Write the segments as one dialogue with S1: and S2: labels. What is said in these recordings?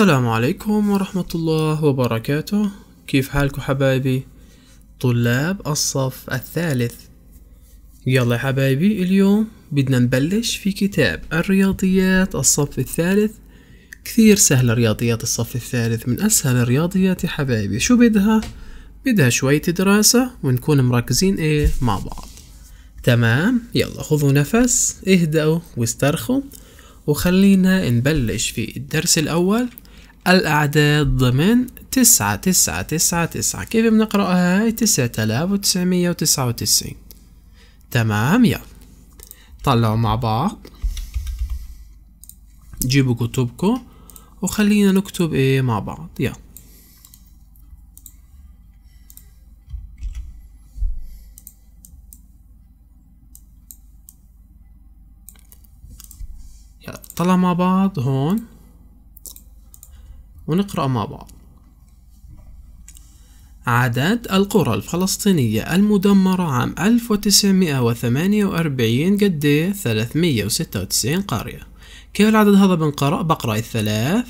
S1: السلام عليكم ورحمة الله وبركاته كيف حالكم حبايبي طلاب الصف الثالث يلا يا حبايبي اليوم بدنا نبلش في كتاب الرياضيات الصف الثالث كثير سهلة رياضيات الصف الثالث من أسهل الرياضيات يا حبايبي شو بدها؟ بدها شوية دراسة ونكون مركزين ايه مع بعض تمام يلا خذوا نفس اهدأوا واسترخوا وخلينا نبلش في الدرس الأول الأعداد ضمن تسعة تسعة تسعة تسعة كيف بنقرأها هاي تسعة آلاف وتسعمية وتسعة وتسعين تمام يلا طلعوا مع بعض جيبوا كتبكم وخلينا نكتب ايه مع بعض يلا طلع مع بعض هون ونقرأ مع بعض عدد القرى الفلسطينية المدمرة عام 1948 قد 396 قرية كيف العدد هذا بنقرأ بقرأ الثلاث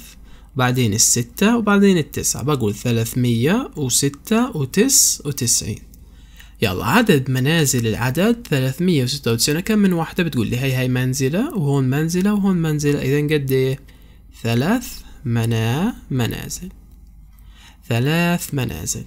S1: بعدين الستة وبعدين التسعة بقول ثلاثمية وستة وتس وتسعين يلا عدد منازل العدد ثلاثمية وستة وتسعين كم من واحدة بتقول لي هاي هاي منزلة وهون منزلة وهون منزلة إذا قد إيه ثلاث منا منازل ثلاث منازل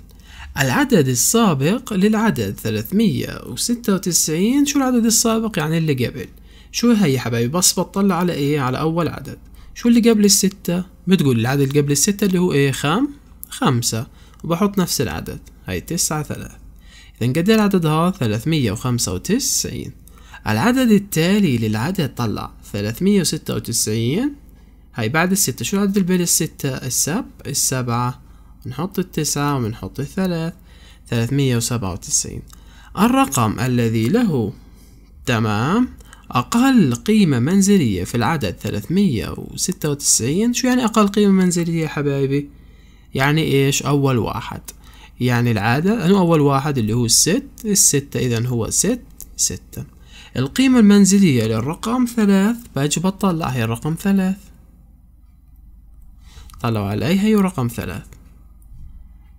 S1: العدد السابق للعدد 396 شو العدد السابق يعني اللي قبل شو هي يا حبايبي بس بتطلع على ايه على اول عدد شو اللي قبل الستة بتقول العدد اللي قبل الستة اللي هو ايه خام خمسة وبحط نفس العدد هاي تسعة ثلاث إذا قد العدد وخمسة 395 العدد التالي للعدد طلع 396 هاي بعد الستة شو عدد البيل الستة السب السبعة نحط التسعة ونحط الثلاث ثلاثمية وسبعة وتسعين الرقم الذي له تمام أقل قيمة منزلية في العدد ثلاثمية وستة وتسعين شو يعني أقل قيمة منزلية يا حبايبي يعني إيش أول واحد يعني العادة أنه أول واحد اللي هو الست الستة إذا هو ست ستة القيمة المنزلية للرقم ثلاث باجي بطلع هي الرقم ثلاث طلعوا علي هي رقم ثلاث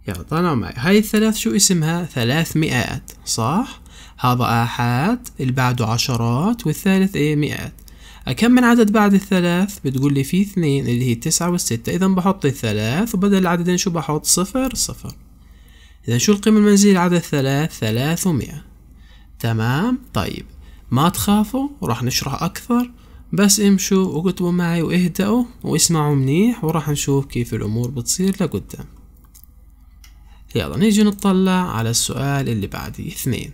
S1: يلا طلعوا معي هاي الثلاث شو اسمها ثلاث مئات صح هذا آحاد اللي بعده عشرات والثالث ايه مئات كم من عدد بعد الثلاث بتقول لي في اثنين اللي هي التسعة والستة إذا بحط الثلاث وبدل العددين شو بحط صفر صفر إذا شو القيمة المنزلية لعدد ثلاث ثلاث ومئة تمام طيب ما تخافوا راح نشرح أكثر بس امشوا وكتبوا معي واهدأوا واسمعوا منيح وراح نشوف كيف الأمور بتصير لقدام يلا نيجي نطلع على السؤال اللي بعدي اثنين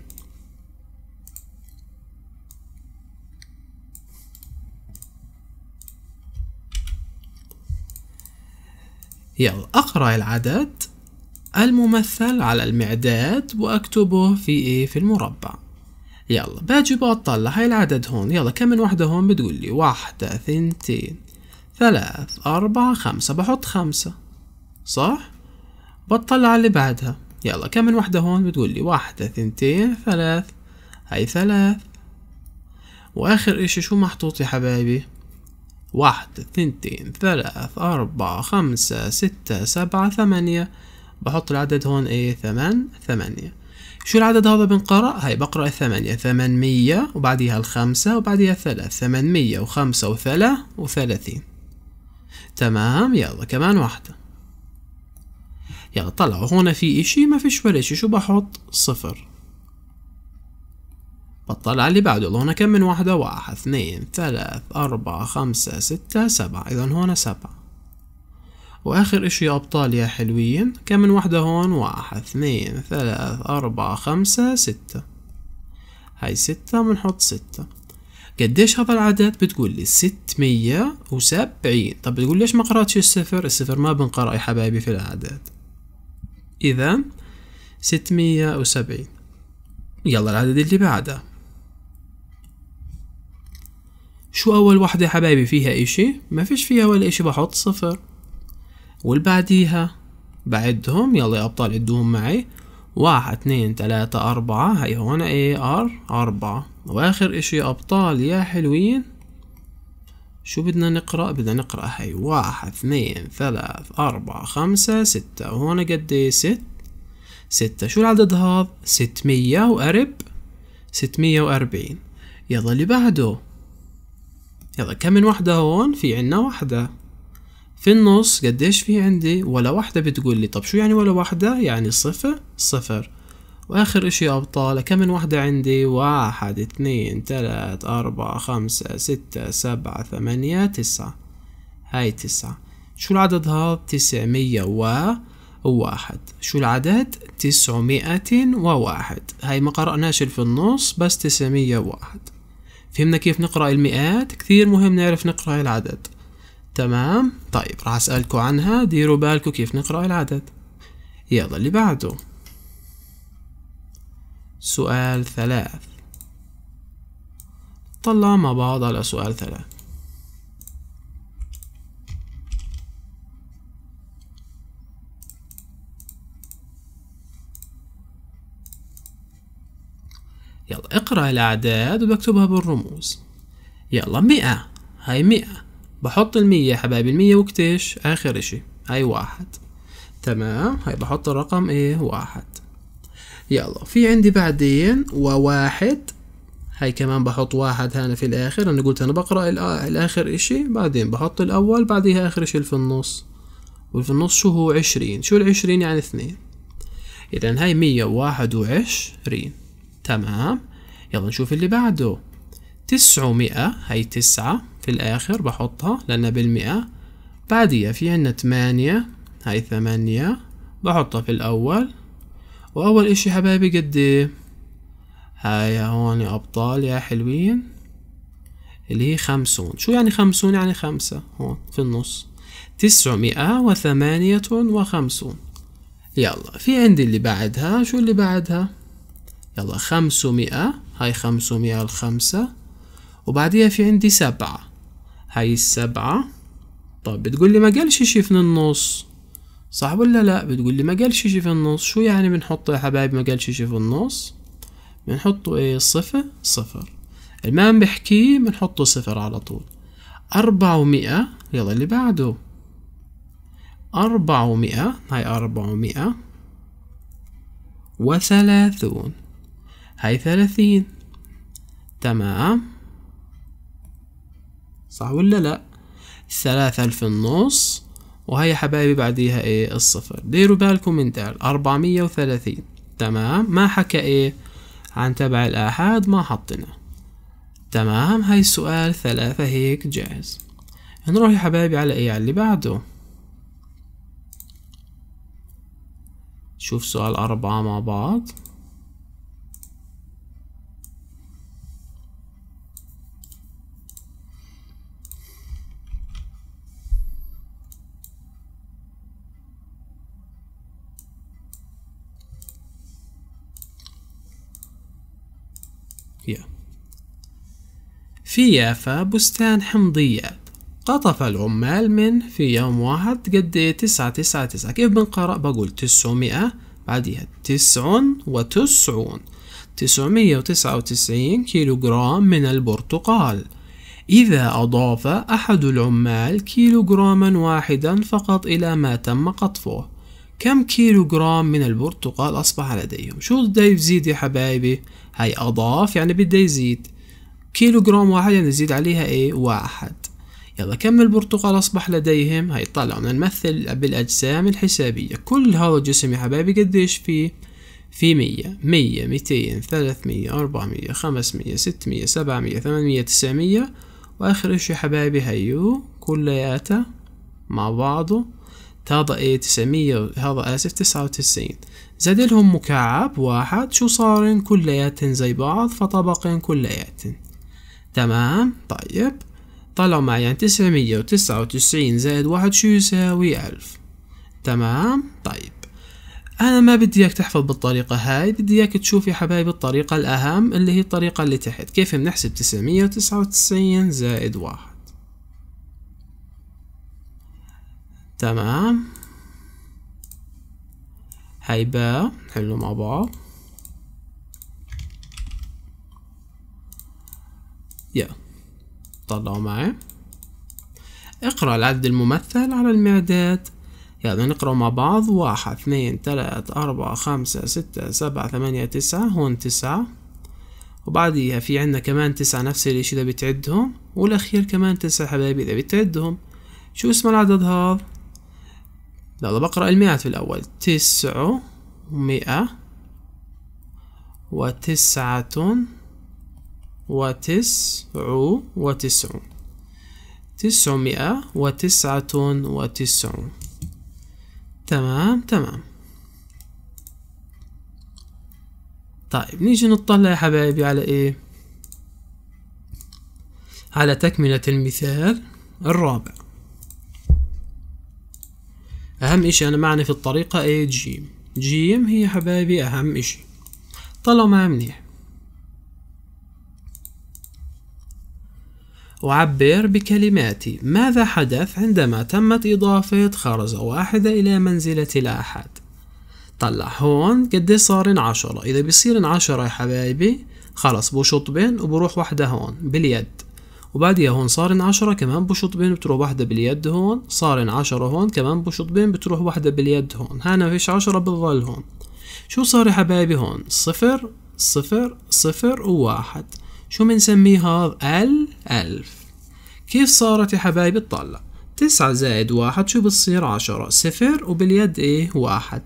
S1: يلا أقرأ العدد الممثل على المعداد وأكتبه في إيه في المربع يلا باجي بطلع هاي العدد هون يلا كم من وحدة هون بتقول لي واحدة ثنتين ثلاث أربعة خمسة بحط خمسة صح؟ بطلع اللي بعدها يلا كم من وحدة هون بتقول لي واحدة ثنتين ثلاث هاي ثلاث وآخر إشي شو محطوط يا حبايبي؟ واحدة ثنتين ثلاث أربعة خمسة ستة سبعة ثمانية بحط العدد هون ايه ثمان ثمانية شو العدد هذا بنقرأ؟ هاي بقرأ الثمانية ثمانمية وبعديها الخمسة وبعديها الثلاث ثمانمية وخمسة وثلاث وثلاثين تمام يلا كمان واحدة يلا طلعوا هون في اشي ما فيش ولا اشي شو بحط؟ صفر بطلع اللي بعده هون كم من واحدة واحد اثنين ثلاث أربعة خمسة ستة سبعة إذا هون سبعة واخر اشي يا ابطال يا حلوين كم من وحدة هون واحد اثنين ثلاث اربعة خمسة ستة هاي ستة بنحط ستة قديش هذا العدد بتقول لي ستمية وسبعين طب بتقول ليش ما قرأتش الصفر الصفر ما بنقرأ يا حبايبي في العدد اذا ستمية وسبعين يلا العدد اللي بعده شو اول وحدة يا حبايبي فيها اشي ما فيش فيها ولا اشي بحط صفر والبعديها بعدهم يلا يا أبطال عدوهم معي واحد اثنين ثلاثة أربعة هاي هون اي ار أربعة وآخر اشي يا أبطال يا حلوين شو بدنا نقرأ بدنا نقرأ هاي واحد اثنين ثلاث أربعة خمسة ستة وهون قد ايه ست ستة شو العدد هذا ستمية وقرب ستمية وأربعين يلا اللي بعده يلا كم من وحدة هون في عنا وحدة في النص قديش في عندي ولا واحدة بتقول لي طب شو يعني ولا واحدة يعني صفر صفر واخر اشي ابطال كم من واحدة عندي واحد اثنين ثلاث اربعة خمسة ستة سبعة ثمانية تسعة هاي تسعة شو العدد هذا تسعمية وواحد شو العدد تسعمائة وواحد هاي ما قرأناش في النص بس تسعمية وواحد فهمنا كيف نقرأ المئات كثير مهم نعرف نقرأ العدد تمام طيب راح اسألكو عنها ديروا بالكو كيف نقرأ العدد يلا اللي بعده سؤال ثلاث طلع مع بعض على سؤال ثلاث يلا اقرأ الأعداد وبكتبها بالرموز يلا مئة هاي مئة بحط المية يا حبايبي المية وكتش آخر إشي هاي واحد تمام هاي بحط الرقم إيه واحد يلا في عندي بعدين وواحد هاي كمان بحط واحد هنا في الآخر أنا قلت أنا بقرأ الآخر إشي بعدين بحط الأول بعديها آخر إشي في النص وفي النص شو هو عشرين شو العشرين يعني اثنين إذا هاي مية وواحد وعشرين تمام يلا نشوف اللي بعده تسعمائة هاي تسعة في الآخر بحطها لأنها بالمئة بعديها في عنا تمانية هاي ثمانية بحطها في الأول وأول إشي حبايبي قد إيه هاي هون يا أبطال يا حلوين اللي هي خمسون شو يعني خمسون يعني خمسة هون في النص تسعمائة وثمانية وخمسون يلا في عندي اللي بعدها شو اللي بعدها يلا خمسمائة هاي خمسمائة الخمسة وبعديها في عندي سبعة هاي السبعة طب بتقول لي ما قالش شي في النص صح ولا لا بتقول لي ما قالش شي في النص شو يعني بنحط يا حبايب ما قالش شي في النص بنحط ايه صفر صفر المهم بحكيه بنحطه صفر على طول أربعمائة يلا اللي بعده أربعمائة هاي أربعمائة وثلاثون هاي ثلاثين تمام صح ولا لا ثلاثة في النص وهي حبايبي بعديها ايه الصفر ديروا بالكم من ده أربعمية وثلاثين تمام ما حكى ايه عن تبع الآحاد ما حطنا تمام هاي السؤال ثلاثة هيك جاهز نروح يا حبايبي على ايه على اللي بعده شوف سؤال أربعة مع بعض في يافا بستان حمضيات قطف العمال منه في يوم واحد قد تسعة تسعة تسعة كيف بنقرأ بقول تسعمائة بعدها تسع وتسعون تسعمية وتسعة وتسعين كيلو جرام من البرتقال إذا أضاف أحد العمال كيلو جراما واحدا فقط إلى ما تم قطفه كم كيلو جرام من البرتقال أصبح لديهم شو بده يزيد يا حبايبي هاي أضاف يعني بده يزيد كيلو جرام واحد يعني نزيد عليها ايه واحد يلا كم البرتقال أصبح لديهم هاي طلعنا نمثل بالأجسام الحسابية كل هذا الجسم يا حبايبي قديش فيه في مية مية ميتين ثلاث مية مية مية أربع خمس ست مية سبع مية ثمان مية تسع مية وآخر إشي يا حبايبي هيو كلياتها مع بعضه هذا ايه تسعمية هذا آسف تسعة وتسعين زاد لهم مكعب واحد شو صارن كلياتن زي بعض فطبقين كلياتن تمام طيب طلعوا معي تسعمية وتسعة وتسعين زائد واحد شو يساوي ألف تمام طيب أنا ما بدي إياك تحفظ بالطريقة هاي بدي إياك تشوف يا حبايبي الطريقة الأهم اللي هي الطريقة اللي تحت كيف بنحسب تسعمية وتسعة وتسعين زائد واحد تمام هاي باء حلو مع بعض يا طلعوا معي اقرأ العدد الممثل على المعدات يلا نقرأ مع بعض واحد اثنين ثلاثة أربعة خمسة ستة سبعة ثمانية تسعة هون تسعة وبعديها في عنا كمان تسعة نفس الاشي إذا بتعدهم والأخير كمان تسعة حبايبي إذا بتعدهم شو اسم العدد هذا؟ يلا بقرأ المئات في الأول تسعة مئة وتسعة وتسع وتسعون تسعمائة وتسعة وتسعون تمام تمام طيب نيجي نطلع يا حبايبي على ايه على تكملة المثال الرابع اهم اشي انا معني في الطريقة ايه جيم جيم هي حبايبي اهم اشي طلعوا معي منيح أعبر بكلماتي ماذا حدث عندما تمت إضافة خرزة واحدة إلى منزلة الآحد طلع هون قد صارن عشرة إذا بيصير عشرة يا حبايبي خلص بشط بين وبروح واحدة هون باليد وبعديها هون صارن عشرة كمان بشط بين بتروح واحدة باليد هون صارن عشرة هون كمان بشط بين بتروح واحدة باليد هون هنا فيش عشرة بتظل هون شو صار يا حبايبي هون صفر صفر صفر وواحد شو بنسميها الألف كيف صارت يا حبايبي الطالة تسعة زائد واحد شو بتصير عشرة صفر وباليد ايه واحد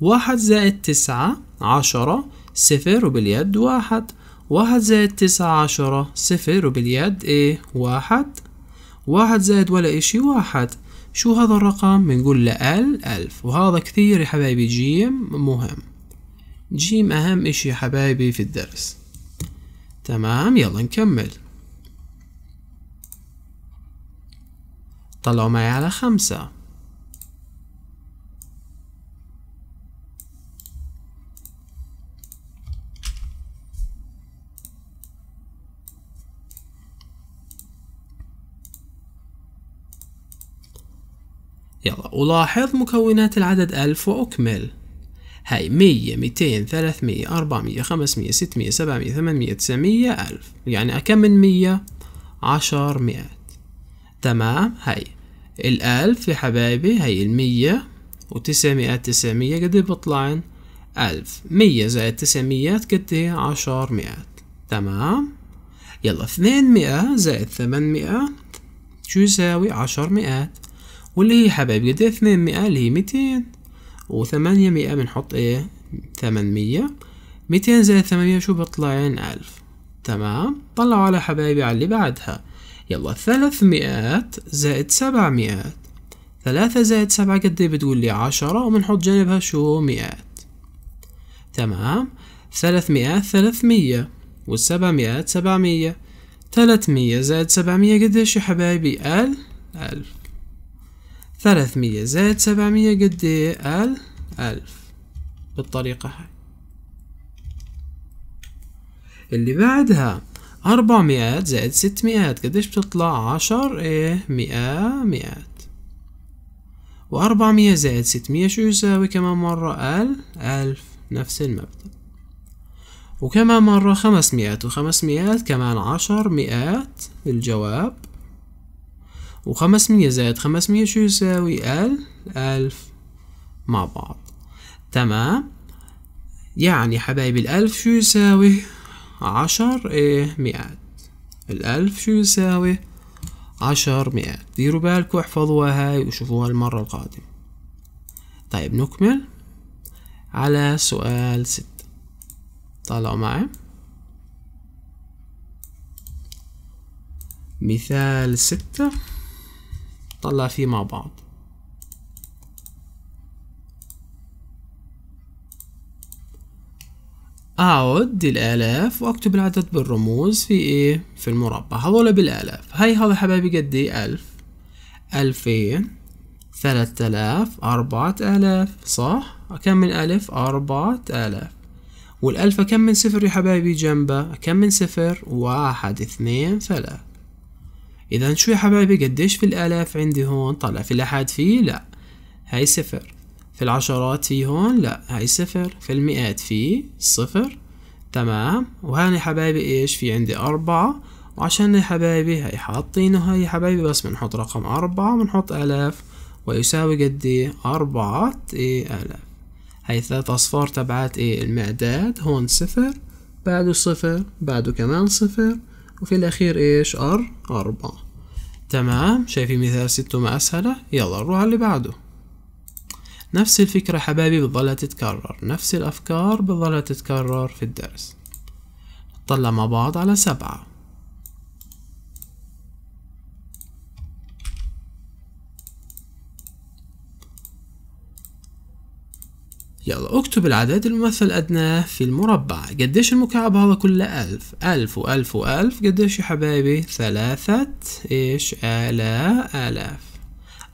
S1: واحد زائد تسعة عشرة صفر وباليد واحد واحد زائد تسعة عشرة صفر وباليد ايه واحد واحد زائد ولا اشي واحد شو هذا الرقم بنقول له ال ألف وهذا كثير يا حبايبي جيم مهم جيم أهم اشي يا حبايبي في الدرس تمام يلا نكمل طلعوا معي على خمسة يلا ألاحظ مكونات العدد ألف وأكمل هاي مية ميتين مية سبع مية ثمان مية تسع مية ألف يعني أكم من مية عشر مئات تمام هاي الألف يا حبايبي هاي المية تسع تسعمية قد إيه بطلعن ألف مية زائد ميات قد إيه؟ عشر مئات تمام يلا اثنين مئة زائد ثمانمئة شو يساوي عشر مئات واللي هي حبايبي قد إيه؟ اثنين مئة اللي هي ميتين و800 بنحط ايه ثمانمية ميتين زائد 800 شو بيطلع عين يعني ألف تمام طلعوا على حبايبي على اللي بعدها يلا 300 زائد 700 ثلاثة زائد سبعة قد ايه بتقول لي عشرة وبنحط جنبها شو مئات تمام مئات سبع مية ثلاث مية زائد قد ايش يا حبايبي ألف ألف ثلاثمية زائد سبعمية قد ايه ألف ألف بالطريقة هاي اللي بعدها أربعميات زائد ستميات قديش بتطلع عشر ايه مئة مئات وأربعمية زائد ستمية شو يساوي كمان مرة ألف ألف نفس المبدأ وكمان مرة خمسميات وخمسميات كمان عشر مئات الجواب وخمسمية زائد خمسمية شو يساوي ألف مع بعض تمام يعني حبايبي الألف شو يساوي عشر إيه مئات الألف شو يساوي عشر مئات ديروا بالكم احفظوها هاي وشوفوها المرة القادمة طيب نكمل على سؤال ستة طلعوا معي مثال ستة نطلع فيه مع بعض أعد الآلاف وأكتب العدد بالرموز في إيه؟ في المربع هذول بالآلاف هاي هذا حبايبي قد إيه ألف ألفين ثلاثة آلاف أربعة آلاف صح؟ كم من ألف أربعة آلاف والألف كم من صفر يا حبايبي جنبه كم من صفر واحد اثنين ثلاث إذا شو يا حبايبي قديش في الآلاف عندي هون طلع في الآحاد في لا هاي صفر في العشرات في هون لا هاي صفر في المئات في صفر تمام وهاني يا حبايبي إيش في عندي أربعة وعشان يا حبايبي هاي حاطينه هاي يا حبايبي بس بنحط رقم أربعة بنحط آلاف ويساوي قد ايه أربعة إيه آلاف هاي ثلاث أصفار تبعات ايه المعداد هون صفر بعده صفر بعده كمان صفر وفي الأخير إيش ار أربعة تمام شايفين مثال ستة ما أسهله يلا نروح على اللي بعده نفس الفكرة حبايبي بتظلها تتكرر نفس الأفكار بتظلها تتكرر في الدرس نطلع مع بعض على سبعة يلا اكتب العدد الممثل أدناه في المربع قديش المكعب هذا كله ألف ألف وألف وألف قديش يا حبايبي ثلاثة إيش آلا آلاف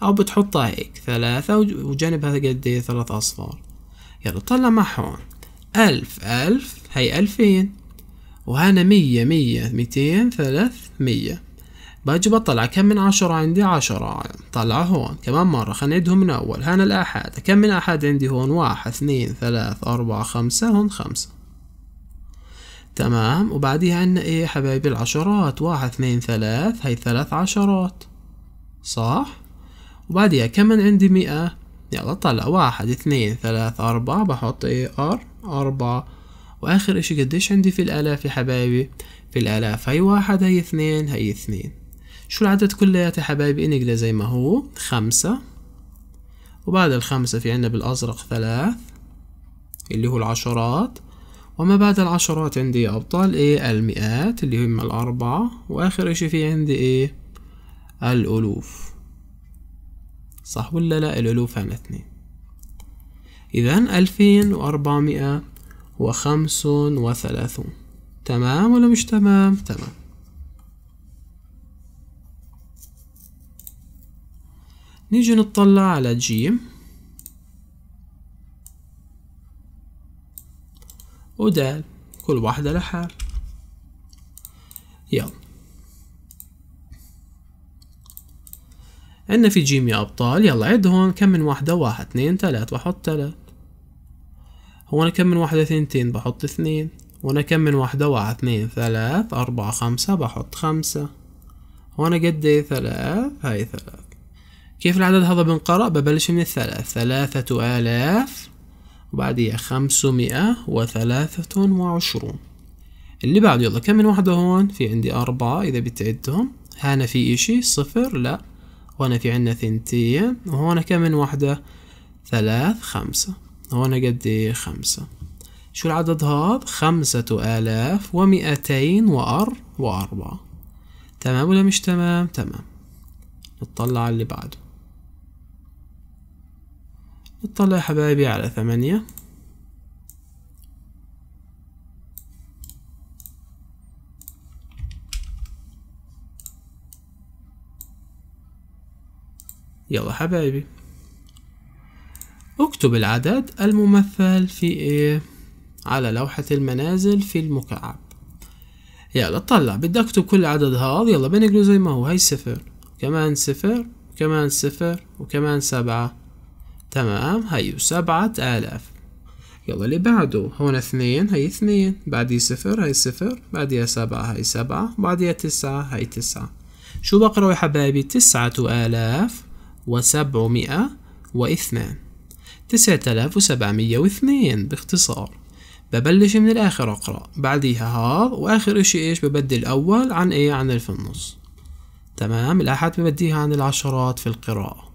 S1: أو بتحطها هيك ثلاثة وجانب هذا إيه؟ ثلاث أصفار يلا طلع مع هون ألف ألف هي ألفين وهنا مية مية ميتين ثلاث مية باجي بطلع كم من عشرة عندي عشرة طلع هون كمان مرة خنعدهم نعدهم من أول هنا الآحاد كم من آحاد عندي هون واحد اثنين ثلاث أربعة خمسة هون خمسة تمام وبعديها عنا إيه حبايبي العشرات واحد اثنين ثلاث هي ثلاث عشرات صح وبعديها كم من عندي مئة يلا طلع واحد اثنين ثلاث أربعة بحط إيه أر أربعة وآخر إشي قديش عندي في الآلاف يا حبايبي في الآلاف هي واحد هي اثنين هي اثنين شو العدد يا حبايبي انجلي زي ما هو خمسة وبعد الخمسة في عنا بالأزرق ثلاث اللي هو العشرات وما بعد العشرات عندي يا أبطال إيه المئات اللي هم الأربعة وآخر إشي في عندي إيه الألوف صح ولا لا الألوف عن اثنين إذا ألفين وأربعمائة وخمس وثلاثون تمام ولا مش تمام تمام نيجي نطلع على ج ودال كل واحدة لحال يلا عندنا في جيم يا أبطال يلا عد هون كم من واحدة واحد اثنين ثلاث بحط ثلاث هون كم من واحدة ثنتين بحط اثنين وانا كم من واحدة واحد اثنين ثلاث أربعة خمسة بحط خمسة وانا قد ايه ثلاث هاي ثلاث كيف العدد هذا بنقرأ ببلش من الثلاث ثلاثة آلاف وبعديها خمسمائة وثلاثة وعشرون اللي بعده يلا كم من وحدة هون في عندي أربعة إذا بتعدهم هنا في إشي صفر لا وهنا في عندنا ثنتين وهون كم من وحدة ثلاث خمسة هون قد إيه؟ خمسة شو العدد هذا خمسة آلاف ومئتين وأر وأربعة تمام ولا مش تمام تمام نطلع على اللي بعده نطلع يا حبايبي على ثمانية يلا حبايبي اكتب العدد الممثل في ايه على لوحة المنازل في المكعب يلا طلع بدي اكتب كل عدد هذا يلا بنقله زي ما هو هاي صفر كمان صفر كمان صفر وكمان سبعة تمام هاي سبعة آلاف يلا اللي بعده هون اثنين هي اثنين بعديه صفر هي صفر بعديها سبعة هي سبعة بعديها تسعة هي تسعة شو بقرأ يا حبايبي تسعة آلاف وسبعمائة واثنان تسعة آلاف وسبعمية واثنين باختصار ببلش من الآخر أقرأ بعديها هذا وآخر إشي إيش ببدي الأول عن إيه عن الف النص تمام الأحد ببديها عن العشرات في القراءة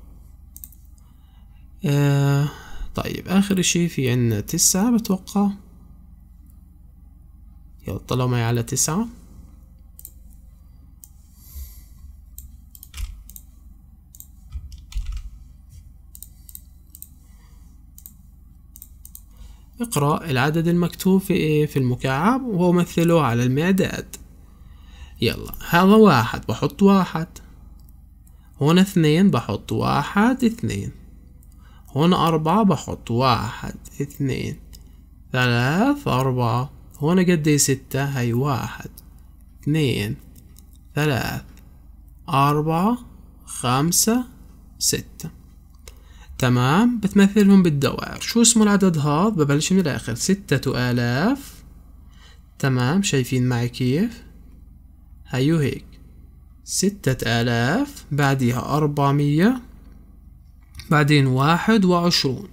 S1: آه، طيب آخر شيء في عنا تسعة بتوقع يلا طلعوا معي على تسعة اقرأ العدد المكتوب في إيه في المكعب ومثله على المعداد يلا هذا واحد بحط واحد هنا اثنين بحط واحد اثنين هنا أربعة بحط واحد اثنين ثلاث أربعة هنا قد ايه ستة هي واحد اثنين ثلاث أربعة خمسة ستة تمام بتمثلهم بالدوائر شو اسمه العدد هذا ببلش من الآخر ستة آلاف تمام شايفين معي كيف هيو هيك ستة آلاف بعديها أربعمية بعدين واحد وعشرون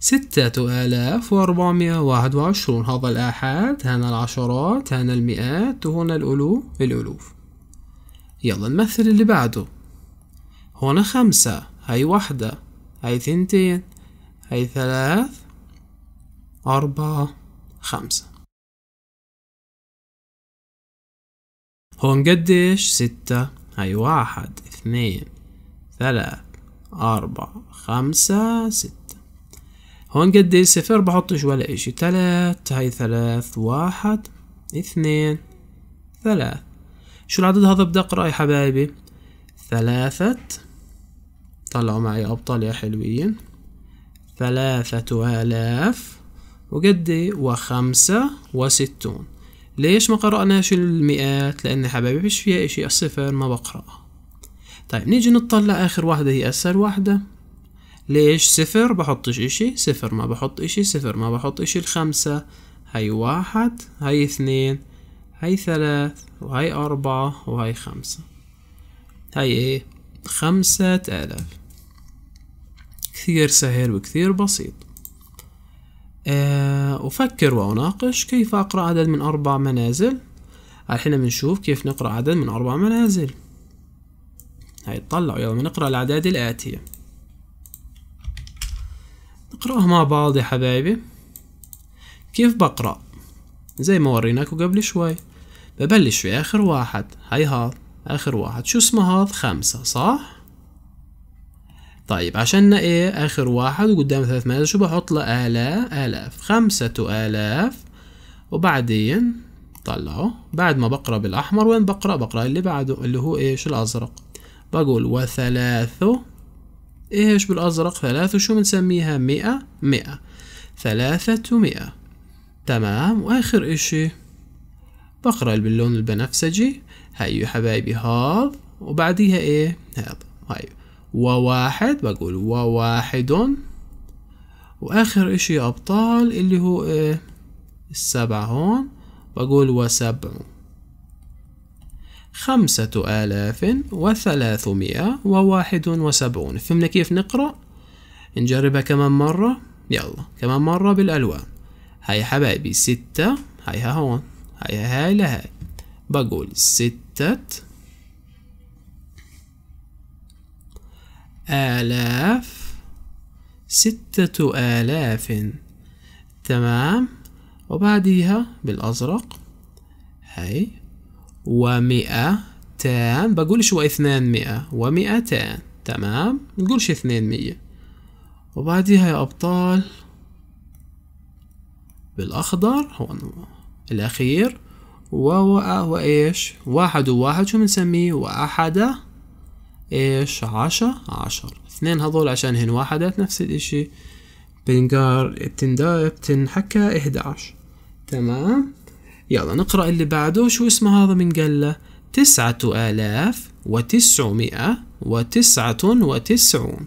S1: ستة آلاف وأربعمائة واحد وعشرون هذا الآحاد هنا العشرات هنا المئات وهنا الألوف الألوف يلا نمثل اللي بعده هنا خمسة هاي واحدة هاي ثنتين هاي ثلاث أربعة خمسة هون قديش ستة هاي واحد اثنين ثلاث أربعة خمسة ستة هون قد ايه صفر بحطش ولا اشي تلات هاي ثلاث واحد اثنين ثلاث شو العدد هذا بدي أقرأ يا حبايبي ثلاثة طلعوا معي أبطال يا حلوين ثلاثة آلاف وقد إيه؟ وخمسة وستون ليش ما قرأناش المئات لأن حبايبي فيش فيها إشي الصفر ما بقرأها طيب نيجي نطلع آخر واحدة هي أسهل واحدة ليش صفر بحطش إشي صفر ما بحط إشي صفر ما بحط إشي الخمسة هاي واحد هاي اثنين هاي ثلاث وهاي أربعة وهاي خمسة هاي إيه خمسة آلاف كثير سهل وكثير بسيط أه أفكر وأناقش كيف أقرأ عدد من أربع منازل الحين بنشوف كيف نقرأ عدد من أربع منازل هيطلعوا يلا نقرأ الأعداد الآتية نقرأها مع بعض يا حبايبي كيف بقرأ زي ما وريناكوا قبل شوي ببلش في آخر واحد هاي هاد آخر واحد شو اسمه هذا خمسة صح؟ طيب عشان ايه آخر واحد وقدام ثلاث مئات شو بحط له آلاف آلاف خمسة آلاف وبعدين طلعوا بعد ما بقرأ بالأحمر وين بقرأ بقرأ اللي بعده اللي هو ايش الأزرق بقول وثلاث ايش بالازرق ثلاث شو بنسميها مئة مئة ثلاثة مئة تمام واخر اشي بقرا باللون البنفسجي هيو حبايبي هاض وبعديها ايه هذا هاي وواحد بقول وواحد واخر اشي ابطال اللي هو ايه السبعة هون بقول وسبع خمسة آلاف وثلاثمائة وواحد وسبعون فهمنا كيف نقرأ نجربها كمان مرة يلا كمان مرة بالألوان هاي حبايبي ستة هايها هون هاي هاي لهاي بقول ستة آلاف ستة آلاف تمام وبعديها بالأزرق هاي ومئتان بقولش واثنان ومئتان تمام نقولش اثنين مية وبعديها يا أبطال بالأخضر هون الأخير و وإيش واحد وواحد شو بنسميه وأحد إيش عشرة عشر اثنين هذول عشان هن واحدات نفس الإشي بنقار بتنحكى إحدى عشر تمام يلا نقرأ اللي بعده شو اسمه هذا من قلة تسعة آلاف وتسعمائة وتسعة وتسعون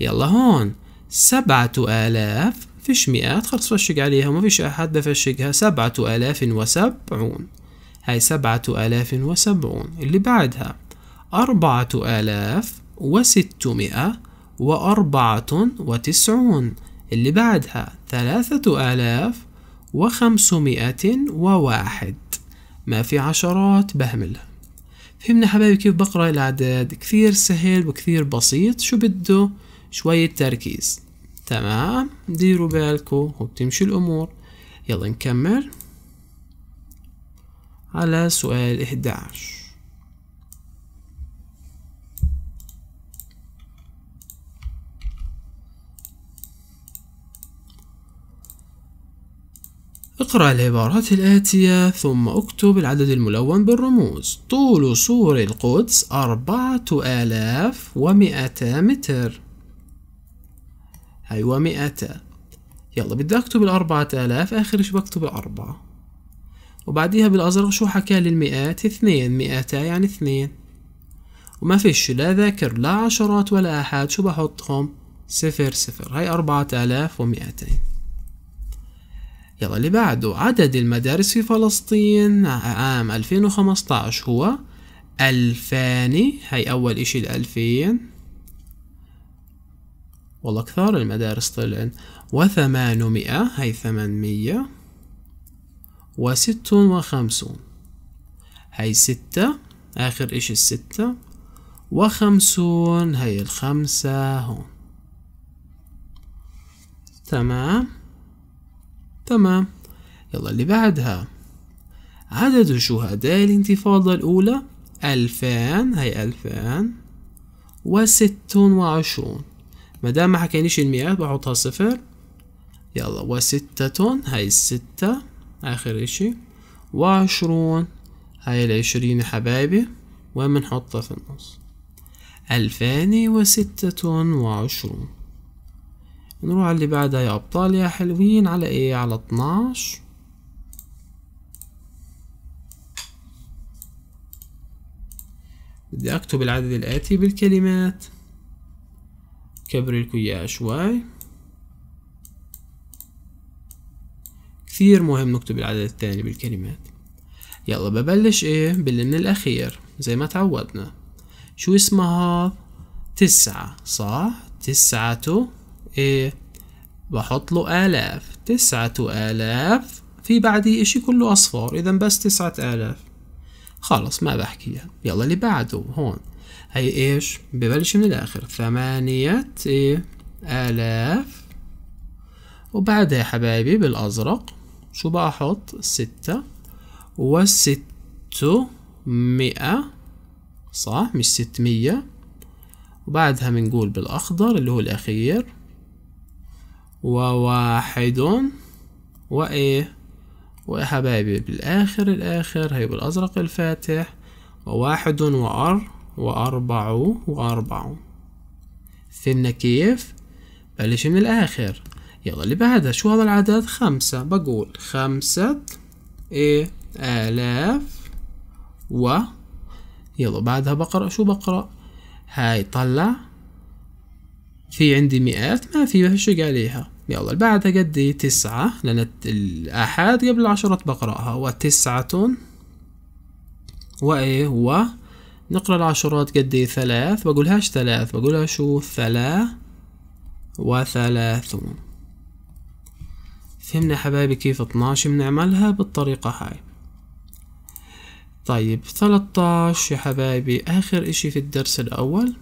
S1: يلا هون سبعة آلاف فيش مئات خلص فشق عليها وما فيش أحد بفشقها سبعة آلاف وسبعون هاي سبعة آلاف وسبعون اللي بعدها أربعة آلاف وستمائة وأربعة وتسعون اللي بعدها ثلاثة آلاف وخمسمائة وواحد ما في عشرات بهملها فهمنا حبايبي كيف بقرأ الأعداد كثير سهل وكثير بسيط شو بده شوية تركيز تمام ديروا بالكو وبتمشي الأمور يلا نكمل على سؤال 11 اقرأ العبارات الآتية ثم اكتب العدد الملون بالرموز طول سور القدس أربعة آلاف ومئتا متر أيوة مئتا يلا بدي أكتب الأربعة آلاف آخر شو بكتب الأربعة وبعديها بالأزرق شو حكى لي المئات اثنين مئتا يعني اثنين وما فيش لا ذاكر لا عشرات ولا آحاد شو بحطهم صفر صفر هاي أربعة آلاف ومئتين يلا اللي بعده عدد المدارس في فلسطين آه، عام 2015 هو ألفان هاي أول إشي الألفين والله كثار المدارس طلعن وثمانمائة هاي ثمانمية وست وخمسون هاي ستة آخر إشي الستة وخمسون هاي الخمسة هون تمام تمام يلا اللي بعدها عدد شهداء الانتفاضة الأولى ألفان هي ألفان وست وعشرون ما دام ما حكينيش المئات بحطها صفر يلا وستة هاي الستة آخر إشي وعشرون هاي العشرين يا حبايبي بنحطها في النص ألفان وستة وعشرون نروح على اللي بعدها يا أبطال يا حلوين على إيه على 12 بدي أكتب العدد الآتي بالكلمات لكم إياها شوي كثير مهم نكتب العدد الثاني بالكلمات يلا ببلش ايه باللي من الاخير زي ما تعودنا شو اسمها تسعة صح تسعة ايه بحط له آلاف تسعة آلاف في بعدي إشي كله أصفار إذا بس تسعة آلاف خلص ما بحكيها يلا اللي بعده هون هي إيش ببلش من الآخر ثمانية إيه آلاف وبعدها يا حبايبي بالأزرق شو بحط ستة وستة مئة صح مش ستمية وبعدها بنقول بالأخضر اللي هو الأخير وواحد وإيه وإيه حبايبي بالآخر الآخر هي بالأزرق الفاتح وواحد وأر وأربع وأربع فهمنا كيف؟ بلش من الآخر يلا اللي بعدها شو هذا العدد؟ خمسة بقول خمسة إيه آلاف و يلا بعدها بقرأ شو بقرأ؟ هاي طلع في عندي مئات ما في بشق عليها يلا بعدها قدي إيه؟ تسعة لأن الآحاد قبل العشرات بقرأها وتسعة وإيه و نقرأ العشرات قدي إيه؟ ثلاث بقولهاش ثلاث بقولها شو ثلاث وثلاثون فهمنا حبايبي كيف اتناش بنعملها بالطريقة هاي طيب 13 يا حبايبي آخر إشي في الدرس الأول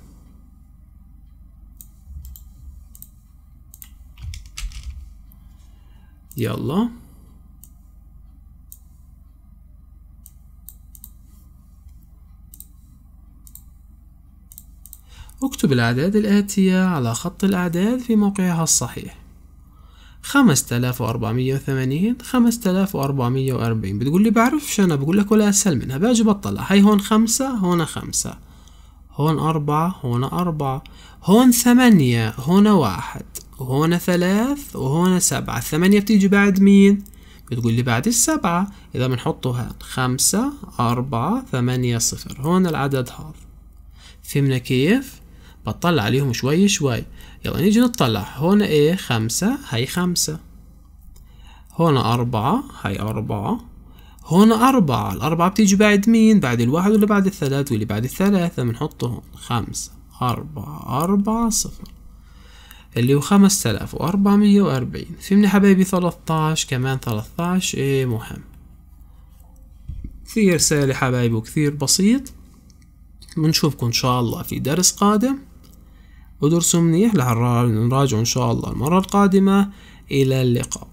S1: يلا اكتب الأعداد الآتية على خط الأعداد في موقعها الصحيح خمسة آلاف وأربعمية وثمانين خمسة آلاف وأربعمية وأربعين بتقول لي بعرفش أنا بقول لك ولا أسهل منها باجي بطلع هاي هون خمسة هون خمسة هون أربعة هون أربعة هون ثمانية هون واحد وهنا ثلاث وهنا سبعة الثمانية بتيجي بعد مين؟ بتقول لي بعد السبعة إذا بنحطه هان خمسة أربعة ثمانية صفر هون العدد هذا فهمنا كيف؟ بطلع عليهم شوي شوي يلا نيجي نطلع هون إيه خمسة هاي خمسة هون أربعة هاي أربعة هون أربعة الأربعة بتيجي بعد مين؟ بعد الواحد ولا بعد الثلاث واللي بعد الثلاثة بنحطه هون خمسة أربعة أربعة صفر اللي هو خمسة آلاف وأربعمية وأربعين فهمني حبايبي ثلاثتاش كمان ثلاثتاش إيه مهم كثير سهل حبايبي وكثير بسيط بنشوفكم إن شاء الله في درس قادم ودرسوا منيح نراجع إن شاء الله المرة القادمة إلى اللقاء